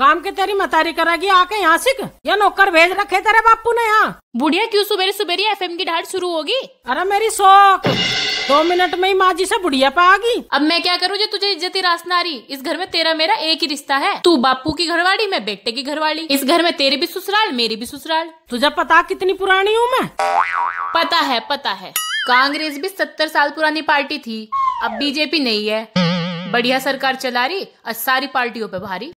काम के तेरी मतारी करेगी आके यहाँ से या नौकर भेज रखे तेरे बापू ने यहाँ बुढ़िया क्यों सुबह सुबेरी एफ एम की ढाट शुरू होगी अरे मेरी शौक दो मिनट में ही माँ जी से बुढ़िया पे आगी अब मैं क्या करूँ जो तुझे रास्ता आ रही इस घर में तेरा मेरा एक ही रिश्ता है तू बापू की घरवाली मैं बेटे की घरवाली इस घर में तेरी भी ससुराल मेरी भी ससुराल तुझे पता कितनी पुरानी हूँ मैं पता है पता है कांग्रेस भी सत्तर साल पुरानी पार्टी थी अब बीजेपी नहीं है बढ़िया सरकार चला रही और सारी पार्टियों पे भारी